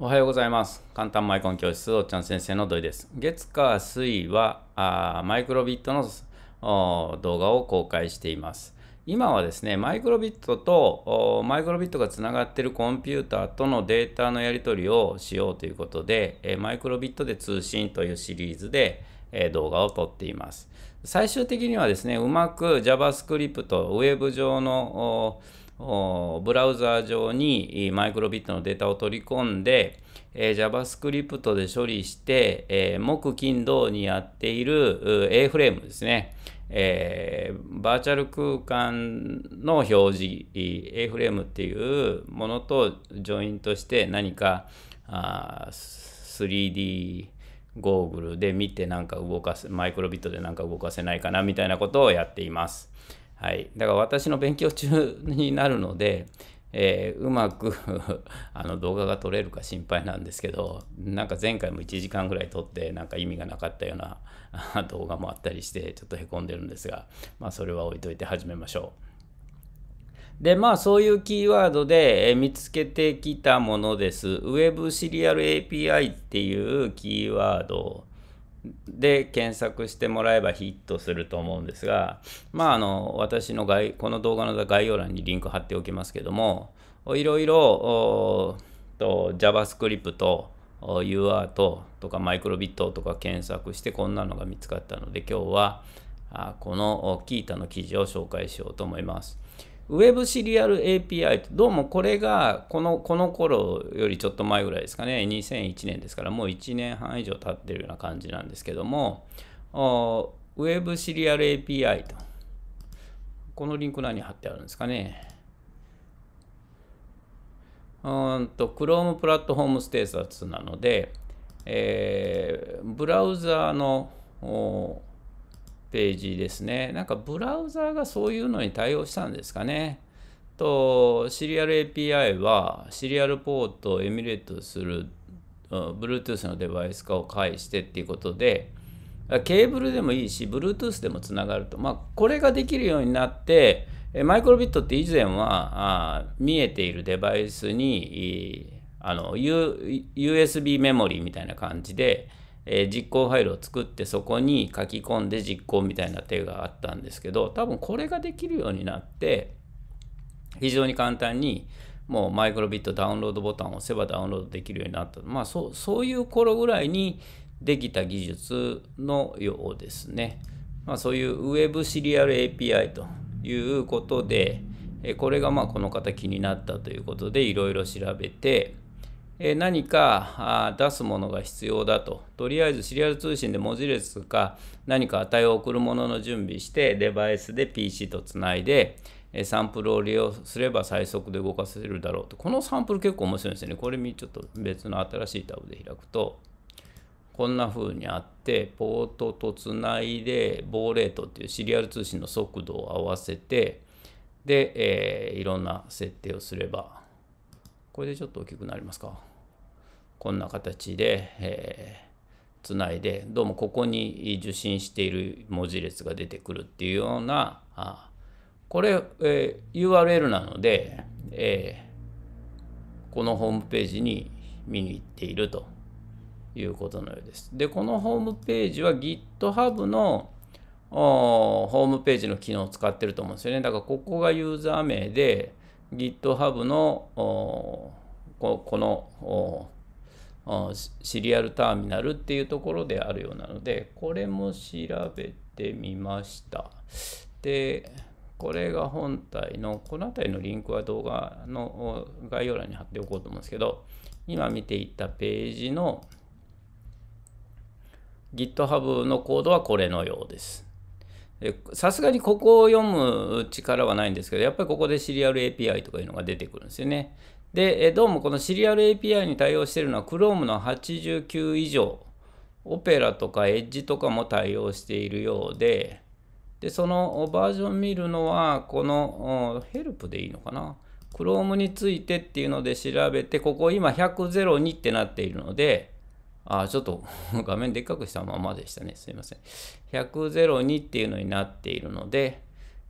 おはようございます。簡単マイコン教室、おっちゃん先生の土井です。月火水はあマイクロビットの動画を公開しています。今はですね、マイクロビットとマイクロビットがつながっているコンピューターとのデータのやり取りをしようということで、えマイクロビットで通信というシリーズで、え動画を撮っています。最終的にはですね、うまく JavaScript、Web 上のブラウザー上にマイクロビットのデータを取り込んで、えー、JavaScript で処理して、えー、木、金、土にやっている A フレームですね、えー、バーチャル空間の表示、A フレームっていうものとジョイントして何か 3D ゴーグルで見てなんか動かす、マイクロビットでなんか動かせないかなみたいなことをやっています。はい。だから私の勉強中になるので、えー、うまく あの動画が撮れるか心配なんですけどなんか前回も1時間ぐらい撮ってなんか意味がなかったような動画もあったりしてちょっとへこんでるんですが、まあ、それは置いといて始めましょう。でまあそういうキーワードで、え見つけてきたものです。Web シリアル API っていうキーワードで検索してもらえばヒットすると思うんですが、まあ、あの私の概この動画の概要欄にリンク貼っておきますけどもいろいろと JavaScript と UR ととかマイクロビットとか検索してこんなのが見つかったので今日はこのキータの記事を紹介しようと思います。Web シリアル API どうもこれがこのこの頃よりちょっと前ぐらいですかね2001年ですからもう1年半以上経ってるような感じなんですけども Web シリアル API とこのリンク何貼ってあるんですかねうんと Chrome プラットフォームステータスなので、えー、ブラウザーのページですね。なんかブラウザーがそういうのに対応したんですかね。と、シリアル API はシリアルポートをエミュレートする、うん、Bluetooth のデバイス化を介してっていうことで、ケーブルでもいいし、Bluetooth でもつながると。まあ、これができるようになって、マイクロビットって以前はあ見えているデバイスにあの、U、USB メモリーみたいな感じで、え実行ファイルを作ってそこに書き込んで実行みたいな手があったんですけど多分これができるようになって非常に簡単にもうマイクロビットダウンロードボタンを押せばダウンロードできるようになったまあそそういう頃ぐらいにできた技術のようですね、まあ、そういうウェブシリアル API ということでこれがまあこの方気になったということでいろいろ調べて何か出すものが必要だと。とりあえずシリアル通信で文字列か何か値を送るものの準備して、デバイスで PC とつないで、サンプルを利用すれば最速で動かせるだろうと。このサンプル結構面白いですね。これちょっと別の新しいタブで開くと、こんな風にあって、ポートとつないで、棒レートっていうシリアル通信の速度を合わせて、で、えー、いろんな設定をすればこれでちょっと大きくなりますか。こんな形で、えー、つないで、どうもここに受信している文字列が出てくるっていうような、あこれ、えー、URL なので、えー、このホームページに見に行っているということのようです。で、このホームページは GitHub のホームページの機能を使ってると思うんですよね。だからここがユーザー名で、GitHub のこのシリアルターミナルっていうところであるようなので、これも調べてみました。で、これが本体の、この辺りのリンクは動画の概要欄に貼っておこうと思うんですけど、今見ていったページの GitHub のコードはこれのようです。さすがにここを読む力はないんですけど、やっぱりここでシリアル API とかいうのが出てくるんですよね。で、どうもこのシリアル API に対応しているのは Chrome の89以上、オペラとか Edge とかも対応しているようで、で、そのバージョン見るのは、このヘルプでいいのかな。Chrome についてっていうので調べて、ここ今102ってなっているので、あ、ちょっと 画面でっかくしたままでしたね。すいません。102っていうのになっているので、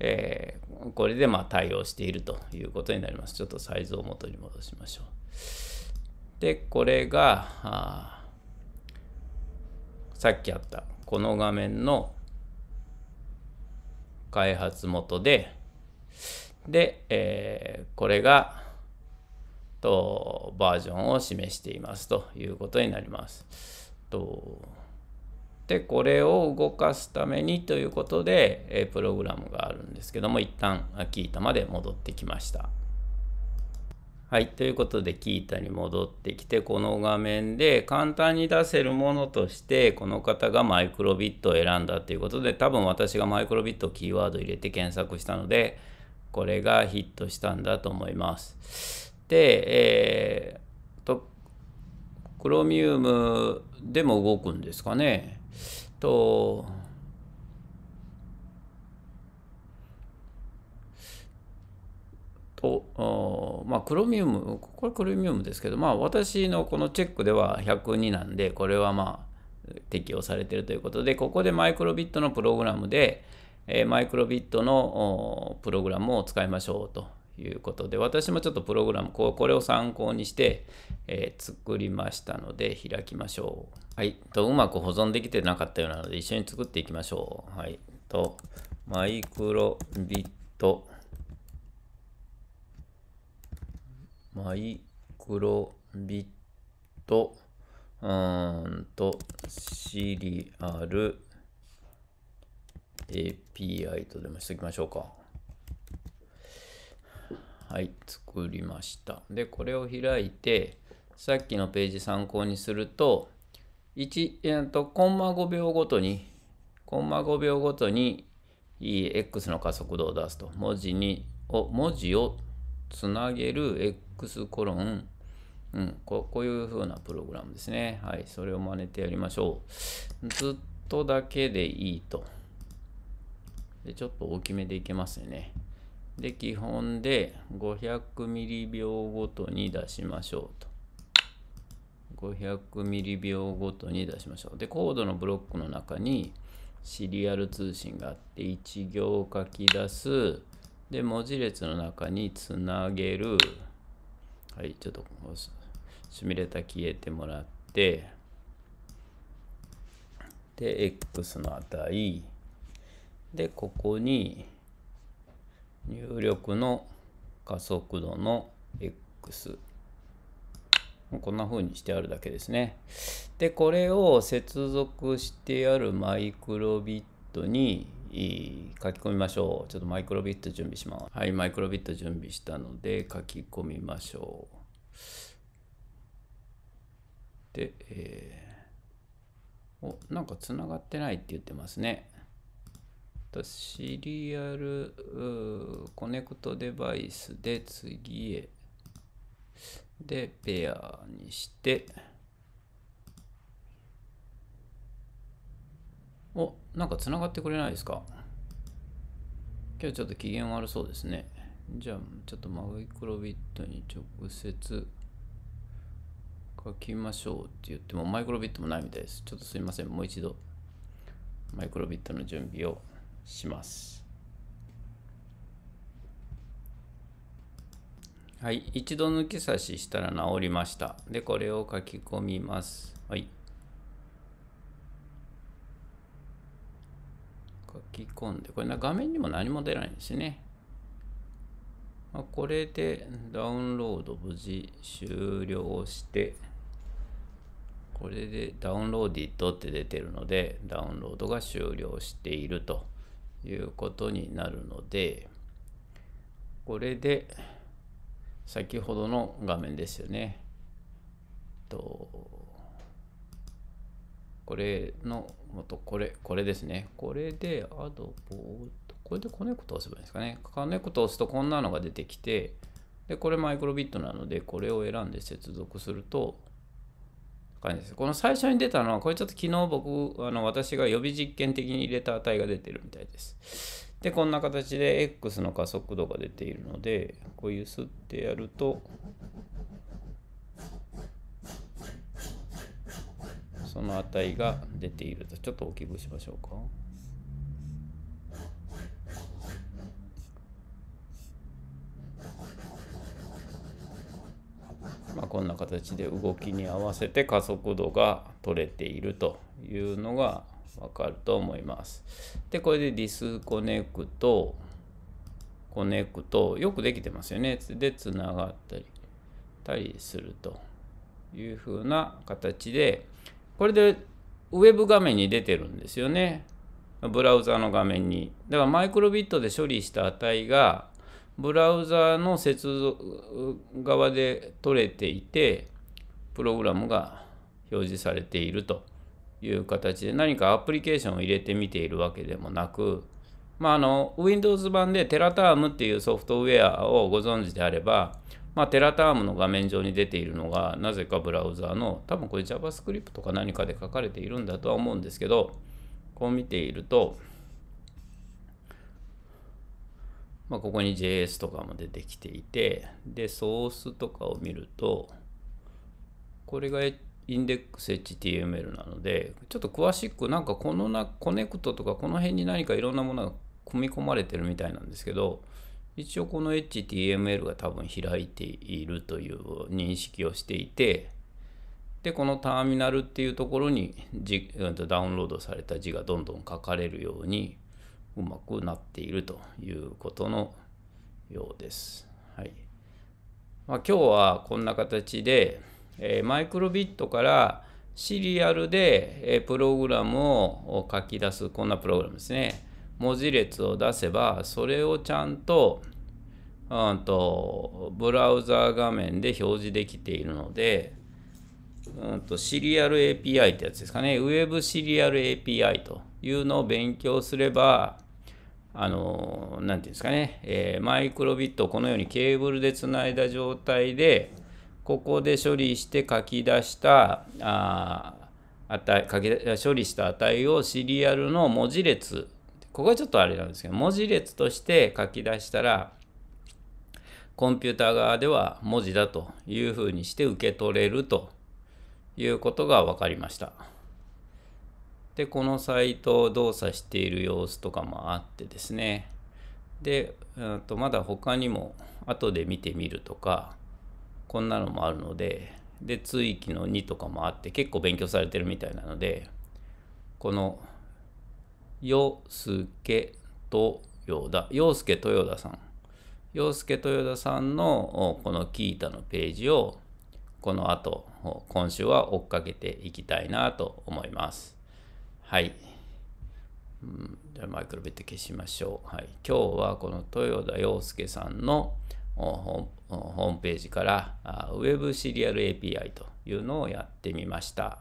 えー、これでまあ対応しているということになります。ちょっとサイズを元に戻しましょう。で、これが、さっきあったこの画面の開発元で、で、えー、これがとバージョンを示していますということになります。とで、これを動かすためにということで、えプログラムがあるんですけども、一旦キータまで戻ってきました。はい、ということでキータに戻ってきて、この画面で簡単に出せるものとして、この方がマイクロビットを選んだということで、多分私がマイクロビットキーワード入れて検索したので、これがヒットしたんだと思います。で、えー、とクロミウムでも動くんですかね。ととまあ、クロミウム、これクロミウムですけど、まあ、私のこのチェックでは102なんで、これはまあ適用されているということで、ここでマイクロビットのプログラムで、えー、マイクロビットのプログラムを使いましょうということで、私もちょっとプログラム、これを参考にして、えー、作りましたので、開きましょう。はい。と、うまく保存できてなかったようなので、一緒に作っていきましょう。はい。と、マイクロビット、マイクロビット、うんと、シリアル API とでもしておきましょうか。はい作りましたでこれを開いてさっきのページ参考にすると1、えー、とコンマ5秒ごとにコンマ5秒ごとに X の加速度を出すと文字にを文字をつなげる X コロン、うん、ここういう風なプログラムですね。はい、それを真似てやりましょう。ずっとだけでいいと。でちょっと大きめでいけますよね。で、基本で5 0 0ミリ秒ごとに出しましょうと。5 0 0ミリ秒ごとに出しましょう。で、コードのブロックの中にシリアル通信があって、1行書き出す。で、文字列の中につなげる。はい、ちょっとシミュレーター消えてもらって。で、X の値。で、ここに、入力の加速度の X。こんな風にしてあるだけですね。で、これを接続してあるマイクロビットに書き込みましょう。ちょっとマイクロビット準備します。はい、マイクロビット準備したので書き込みましょう。で、えー、お、なんかつながってないって言ってますね。シリアルコネクトデバイスで次へ。で、ペアにして。お、なんか繋がってくれないですか今日ちょっと機嫌悪そうですね。じゃあ、ちょっとマイクロビットに直接書きましょうって言っても、マイクロビットもないみたいです。ちょっとすいません。もう一度、マイクロビットの準備を。します。はい、一度抜き差ししたら治りました。で、これを書き込みます。はい。書き込んで、これな画面にも何も出ないんですね。まあ、これでダウンロード無事終了して、これでダウンローディットって出てるので、ダウンロードが終了していると。いうことになるので、これで先ほどの画面ですよね。とこれの、もとこれ、これですね。これで、アドボート、これでコネクトを押せばいいんですかね。コネクトを押すとこんなのが出てきて、で、これマイクロビットなので、これを選んで接続すると、感じです。この最初に出たのは、これちょっと昨日僕、あの私が予備実験的に入れた値が出てるみたいです。で、こんな形で X の加速度が出ているので、こういうすってやると、その値が出ていると、ちょっと大きくしましょうか。こんな形で動きに合わせて加速度が取れているというのがわかると思います。で、これでディスコネクト、コネクト、よくできてますよね。で、つながったり、たりするというふうな形で、これでウェブ画面に出てるんですよね。ブラウザの画面に。だからマイクロビットで処理した値がブラウザの接続側で取れていて、プログラムが表示されているという形で、何かアプリケーションを入れてみているわけでもなく、まあ、あの、Windows 版でテラタームっていうソフトウェアをご存知であれば、まあ、テラタームの画面上に出ているのが、なぜかブラウザーの、多分これ JavaScript とか何かで書かれているんだとは思うんですけど、こう見ていると、まあ、ここに JS とかも出てきていて、で、ソースとかを見ると、これがインデックス HTML なので、ちょっと詳しく、なんかこのな、コネクトとかこの辺に何かいろんなものが組み込まれてるみたいなんですけど、一応この HTML が多分開いているという認識をしていて、で、このターミナルっていうところにじ、うん、ダウンロードされた字がどんどん書かれるように、うまくなっているということのようです。はいまあ、今日はこんな形で、えー、マイクロビットからシリアルで、えー、プログラムを書き出すこんなプログラムですね。文字列を出せばそれをちゃんと,、うんと、ブラウザー画面で表示できているので、うんと、シリアル API ってやつですかね。Web シリアル API というのを勉強すれば、あの、なていうんですかね、えー、マイクロビットをこのようにケーブルでつないだ状態で、ここで処理して書き出したあ値書き処理した値をシリアルの文字列ここはちょっとあれなんですけど文字列として書き出したらコンピューター側では文字だというふうにして受け取れるということが分かりました。でこのサイトを動作している様子とかもあってですねでとまだ他にも後で見てみるとかこんなのもあるのでで追記の2とかもあって結構勉強されてるみたいなのでこの「よすけとよだ」「よすけとよださん」「よすけとよださんの」このキータのページをこの後今週は追っかけていきたいなと思います。はい。うん、じゃあマイクロビット消しましょう。はい、今日はこの豊田洋介さんのホームページからウ Web シリアル API というのをやってみました。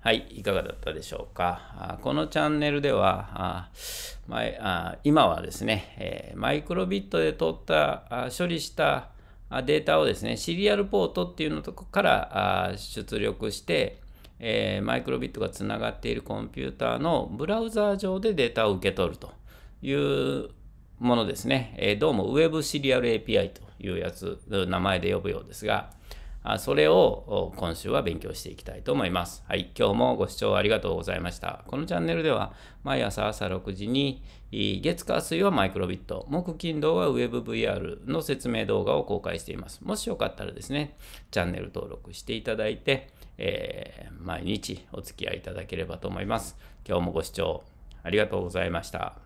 はい、いかがだったでしょうか。このチャンネルでは、あ今はですね、えマイクロビットで取った処理したデータをですね、シリアルポートっていうのとこから出力して、えー、マイクロビットがつながっているコンピューターのブラウザー上でデータを受け取るというものですね。えー、どうも Web シリアル API というやつ、名前で呼ぶようですが、あそれを今週は勉強していきたいと思います。はい、今日もご視聴ありがとうございました。このチャンネルでは毎朝朝6時に月火水はマイクロビット、木金土は WebVR の説明動画を公開しています。もしよかったらですね、チャンネル登録していただいて、えー、毎日お付き合いいただければと思います。今日もご視聴ありがとうございました。